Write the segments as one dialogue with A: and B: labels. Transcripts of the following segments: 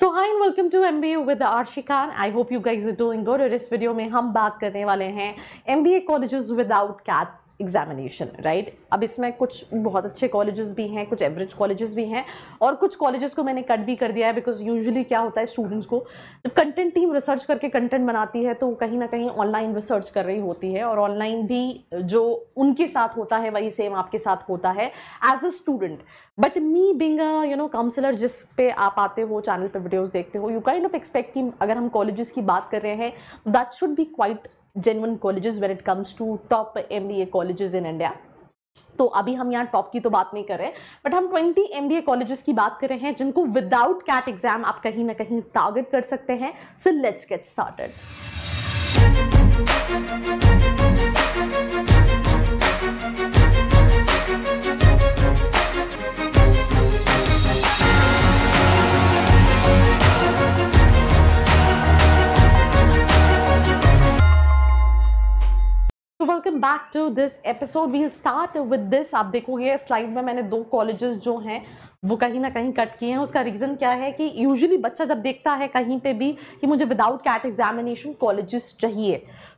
A: So hi and welcome to M B A with Aarshi Khan I hope you guys doing good और इस video में हम बात करने वाले हैं M B A college without cats examination right अब इसमें कुछ बहुत अच्छे कॉलेजेस भी हैं कुछ एवरेज कॉलेजेस भी हैं और कुछ कॉलेजेस को मैंने कट भी कर दिया है बिकॉज यूजुअली क्या होता है स्टूडेंट्स को जब कंटेंट टीम रिसर्च करके कंटेंट बनाती है तो कहीं ना कहीं ऑनलाइन रिसर्च कर रही होती है और ऑनलाइन भी जो उनके साथ होता है वही सेम आपके साथ होता है as a student but me being you know counsellor जिस पे आप आते हो चैनल पर वीडियोज़ देखते हो यू काइंड ऑफ एक्सपेक्ट कि अगर हम कॉलेजेस की बात कर रहे हैं that should be quite genuine when it comes to top M B A college in India तो अभी हम यहाँ टॉप की तो बात नहीं कर रहे बट हम 20 एम बी कॉलेजेस की बात कर रहे हैं जिनको विदाउट कैट एग्जाम आप कहीं ना कहीं टारगेट कर सकते हैं so let's get started welcome back to this episode we'll start with this आप देखोगे स्लाइड में मैंने दो कॉलेजेस जो हैं वो कहीं ना कहीं कट किए हैं उसका रीज़न क्या है कि यूजुअली बच्चा जब देखता है कहीं पे भी कि मुझे विदाउट कैट एग्जामिनेशन कॉलेजेस चाहिए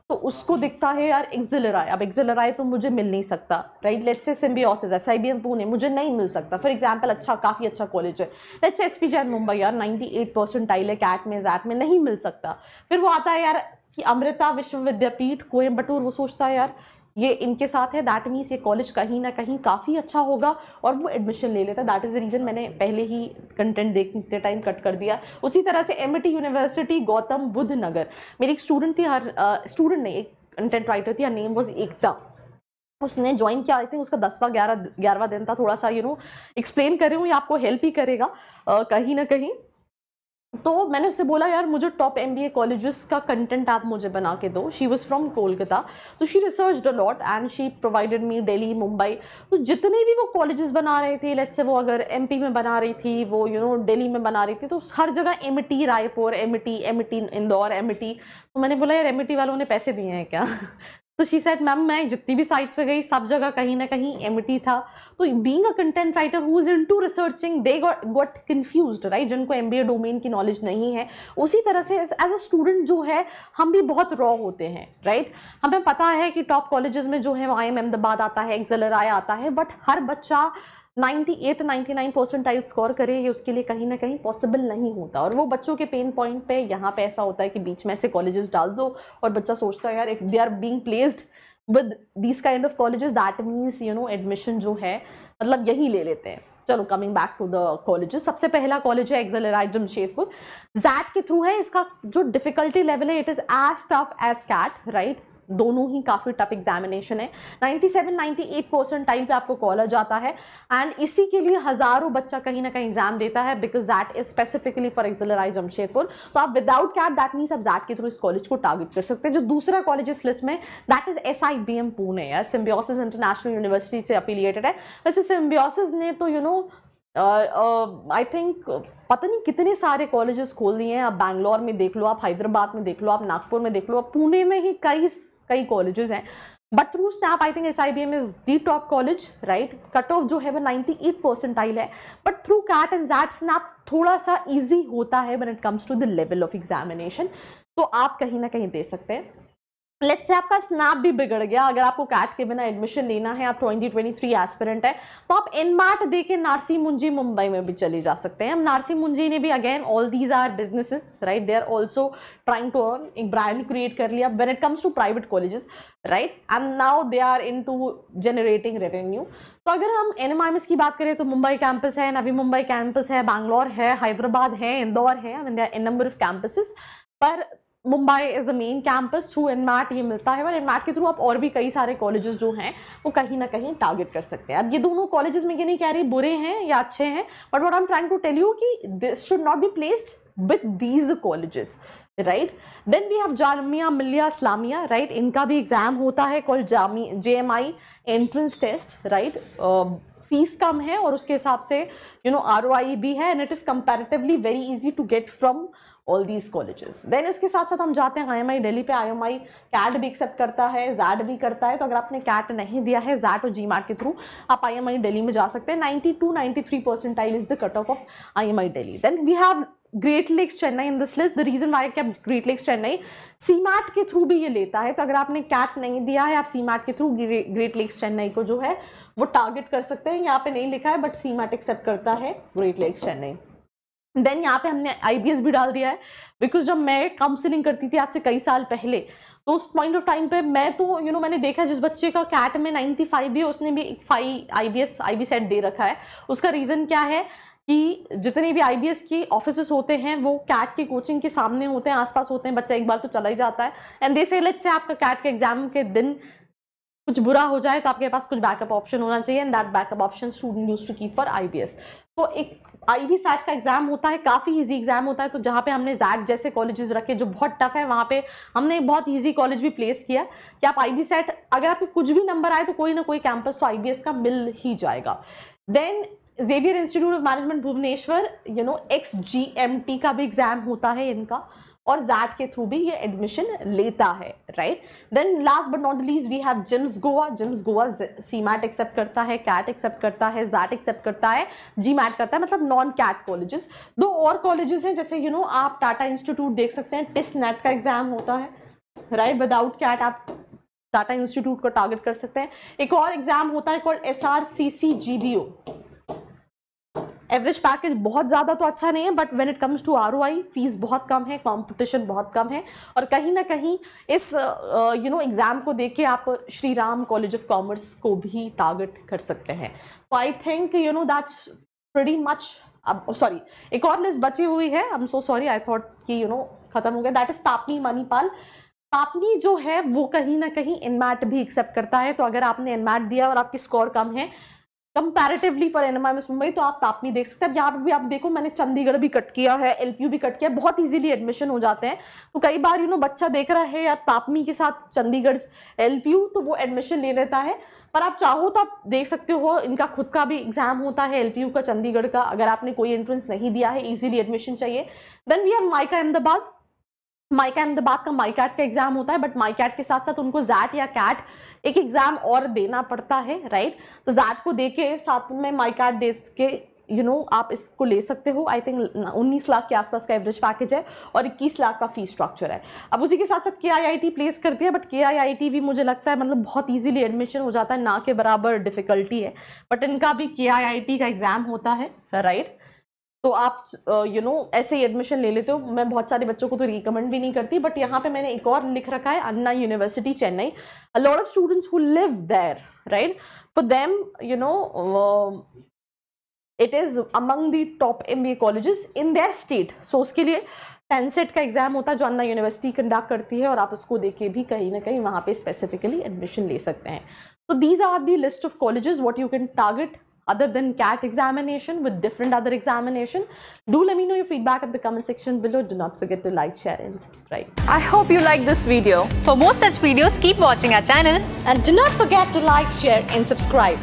A: तो उसको दिखता है यार एक्जिलराय अब एक्जिलराय तो मुझे मिल नहीं सकता right let's say Symbiosis S I B M Pune मुझे नहीं मिल सकता फॉर एग्जाम्पल अच्छा काफ़ी अच्छा कॉलेज है let's S P Jain Mumbai यार नाइन्टी एट परसेंट टाइल है कैट में जैट में नहीं मिल सकता फिर वो आता है यार कि अमृता विश्वविद्यापीठ कोयम्बटूर वो सोचता है यार ये इनके साथ है दैट मीन्स ये कॉलेज कहीं ना कहीं काफ़ी अच्छा होगा और वो एडमिशन ले लेता है दैट इज़ द रीज़न मैंने पहले ही कंटेंट देखते टाइम कट कर दिया उसी तरह से एम यूनिवर्सिटी गौतम बुद्ध नगर मेरी एक स्टूडेंट थी हर स्टूडेंट नहीं एक कंटेंट राइटर थी हर नेम वॉज एकता उसने ज्वाइन किया आई थिंक उसका दसवां ग्यारह ग्यारहवा दिन था थोड़ा सा यू नो एक्सप्लेन कर रही हूँ ये आपको हेल्प ही करेगा कहीं ना कहीं तो मैंने उससे बोला यार मुझे top M B A college का कंटेंट आप मुझे बना के दो शी वॉज़ फ्रॉम कोलकाता तो she research the lot and she provided me Delhi Mumbai तो जितने भी वो कॉलेजेस बना रहे थे लेट्स से वो अगर एम पी में बना रही थी वो यू नो डेली में बना रही थी तो हर जगह M T Raipur M T M T Indore M T तो मैंने बोला यार एम टी वालों ने पैसे दिए हैं क्या तो शी सेट मैम मैं जितनी भी साइट्स पे गई सब जगह कहीं ना कहीं एम था तो being a content writer who is into researching they got confused right जिनको एम डोमेन की नॉलेज नहीं है उसी तरह से एज अ स्टूडेंट जो है हम भी बहुत रॉ होते हैं राइट right? हमें पता है कि टॉप कॉलेजेस में जो है वो आई एम अहमदाबाद आता है एक्सेलराया आता है बट हर बच्चा 98 99 परसेंटाइल स्कोर करे ये उसके लिए कहीं ना कहीं पॉसिबल नहीं होता और वो बच्चों के पेन पॉइंट पे यहाँ पे ऐसा होता है कि बीच में ऐसे कॉलेजेस डाल दो और बच्चा सोचता है यार if they are being placed with this kind of colleges that means you know admission जो है मतलब यही ले लेते हैं चलो coming back to the colleges सबसे पहला कॉलेज है एक्सेलराय जमशेदपुर जैट के थ्रू है इसका जो डिफिकल्टी लेवल है it is as tough as CAT right दोनों ही काफ़ी टफ एग्जामिनेशन है 97 98 परसेंट टाइम पे आपको कॉलर जाता है एंड इसी के लिए हज़ारों बच्चा कहीं ना कहीं एग्जाम देता है because that is specifically for XLRI Jamshedpur तो आप विदाउट कैट दैट मीन्स आप जैट के थ्रू इस कॉलेज को टारगेट कर सकते हैं जो दूसरा कॉलेज इस लिस्ट में that is S I B M Pune यार सिम्बियोसिस इंटरनेशनल यूनिवर्सिटी से अपीलिएटेड है वैसे सिम्बियोसिस ने तो you you know know, I uh, think uh, uh, पता नहीं कितने सारे कॉलेजेस खोल दिए हैं आप बैंगलोर में देख लो आप हैदराबाद में देख लो आप नागपुर में देख लो आप पुणे में ही कई कई कॉलेजेस हैं but through SNAP I think S I B M is the top college right cut off जो है वो नाइन्टी एट परसेंटाइल है but through CAT and XAT SNAP थोड़ा सा ईजी होता है when it comes to the level of examination तो आप कहीं ना कहीं दे सकते हैं लेट्स से आपका स्नैप भी बिगड़ गया अगर आपको कैट के बिना एडमिशन लेना है आप 2023 एस्पिरेंट है तो आप इन मार्ट दे के नारसी मुंजी मुंबई में भी चले जा सकते हैं नारसी मुंजी ने भी again all these are businesses right they are also trying to earn एक ब्रांड क्रिएट कर लिया when it comes to private colleges right and now they are into generating revenue तो अगर हम एन की बात करें तो मुंबई कैंपस है नवी मुंबई कैंपस है बैंगलोर है हैदराबाद है इंदौर है नंबर ऑफ कैंपसेस पर Mumbai is a main campus through MAT ये मिलता है और मैट के थ्रू आप और भी कई सारे कॉलेजेस जो हैं वो कहीं ना कहीं टारगेट कर सकते हैं अब ये दोनों कॉलेजेस में ये नहीं कह रही बुरे हैं या अच्छे हैं but what I am trying to tell you कि this should not be placed with these colleges right then we have Jamia Millia Islamia right इनका भी एग्ज़ाम होता है call Jamia J M I entrance test right fees कम है और उसके हिसाब से यू नो आर भी है and it is comparatively very easy to get from all these colleges then उसके साथ साथ हम जाते हैं आई एम आई डेली पे आई एम आई कैट भी एक्सेप्ट करता है जैड भी करता है तो अगर आपने कैट नहीं दिया है जैट और जी मार्ट के थ्रू आप आई एम आई डेली में जा सकते हैं ninety two ninety three percentile is the cut off of I M I Delhi then we have Great Lakes Chennai in this list the reason why cap Great Lakes Chennai सी के through भी ये लेता है तो अगर आपने कैट नहीं दिया है आप सी के थ्रू ग्रेट लेक्स चेन्नई को जो है वो टारगेट कर सकते हैं यहाँ पे नहीं लिखा है बट सी एक्सेप्ट करता है ग्रेट लेक्स चेन्नई देन यहाँ पे हमने आई भी डाल दिया है बिकॉज जब मैं काउंसिलिंग करती थी आज से कई साल पहले तो उस पॉइंट ऑफ टाइम पे मैं तो यू you नो know, मैंने देखा जिस बच्चे का कैट में 95 भी है उसने भी एक five I B S I B SAT दे रखा है उसका रीज़न क्या है कि जितने भी आई की ऑफिस होते हैं वो कैट की कोचिंग के सामने होते हैं आसपास होते हैं बच्चा एक बार तो चला ही जाता है एंड दे से लेट से आपका कैट के एग्जाम के दिन कुछ बुरा हो जाए तो आपके पास कुछ बैकअप ऑप्शन होना चाहिए and that backup option student use to keep for I तो एक आई बी सैट का एग्जाम होता है काफ़ी इजी एग्जाम होता है तो जहाँ पे हमने जैट जैसे कॉलेजेस रखे जो बहुत टफ है वहाँ पे हमने एक बहुत इजी कॉलेज भी प्लेस किया कि आप आई बी सैट अगर आपके कुछ भी नंबर आए तो कोई ना कोई कैंपस तो आई बी एस का मिल ही जाएगा then Xavier Institute of Management Bhubaneswar you know X G का भी एग्ज़ाम होता है इनका और जैट के थ्रू भी ये एडमिशन लेता है right then last but not least we have JIMS Goa JIMS Goa CMAT accept करता है कैट एक्सेप्ट करता है जैट एक्सेप्ट करता है जी मैट करता है मतलब नॉन कैट कॉलेजेस दो और कॉलेजेस हैं जैसे यू you नो know, आप टाटा इंस्टीट्यूट देख सकते हैं टिस नेट का एग्जाम होता है राइट विदाउट कैट आप टाटा इंस्टीट्यूट को टारगेट कर सकते हैं एक और एग्जाम होता है called S R C C G B O average package बहुत ज़्यादा तो अच्छा नहीं है but when it comes to our fees बहुत कम है कंपटीशन बहुत कम है और कहीं ना कहीं इस यू नो एग्ज़ाम को देख के आप Shri Ram College of Commerce को भी टारगेट कर सकते हैं तो I think you know that's pretty much अब सॉरी oh, एक और लिस्ट बची हुई है I am so sorry I thought कि यू नो खत्म हो गया that is TAPMI Manipal TAPMI जो है वो कहीं ना कहीं इनमैट भी एक्सेप्ट करता है तो अगर आपने इनमैट दिया और आपकी स्कोर कम है comparatively for N M Mumbai तो आप तापनी देख सकते हैं यहाँ पर भी आप देखो मैंने चंडीगढ़ भी कट किया है एल भी कट किया है बहुत इजीली एडमिशन हो जाते हैं तो कई बार यू नो बच्चा देख रहा है या तापनी के साथ चंडीगढ़ एल तो वो एडमिशन ले लेता है पर आप चाहो तो आप देख सकते हो इनका खुद का भी एग्जाम होता है एल का चंडीगढ़ का अगर आपने कोई एंट्रेंस नहीं दिया है ईजिली एडमिशन चाहिए then we are MICA Ahmedabad MICAT Ahmedabad का माई कैट का एग्जाम होता है बट माई कैट के साथ साथ उनको जैट या कैट एक एग्जाम और देना पड़ता है राइट तो जैट को दे के साथ में माई कैट दे के यू you नो know, आप इसको ले सकते हो आई थिंक उन्नीस लाख के आसपास का एवरेज पैकेज है और इक्कीस लाख का फी स्ट्रक्चर है अब उसी के साथ साथ के आई आई टी प्लेस करती है बट के आई आई टी भी मुझे लगता है मतलब बहुत ईजिली एडमिशन हो जाता है ना के बराबर डिफ़िकल्टी है बट इनका भी के आई आई टी का एग्ज़ाम होता है राइट right? तो आप यू नो ऐसे ही एडमिशन ले लेते हो मैं बहुत सारे बच्चों को तो रिकमेंड भी नहीं करती बट यहाँ पे मैंने एक और लिख रखा है Anna University Chennai a lot of students who live there right for them you know it is among the top M B colleges in their state so उसके लिए टेंसेट का एग्ज़ाम होता है जो अन्ना यूनिवर्सिटी कंडक्ट करती है और आप उसको के भी कहीं ना कहीं वहाँ पे स्पेसिफिकली एडमिशन ले सकते हैं तो these are the list of colleges what you can target other than CAT examination with different other examination. Do let me know your feedback at the comment section below. Do not forget to like, share and subscribe. I hope you liked this video. For more such videos, keep watching our channel and do not forget to like, share and subscribe.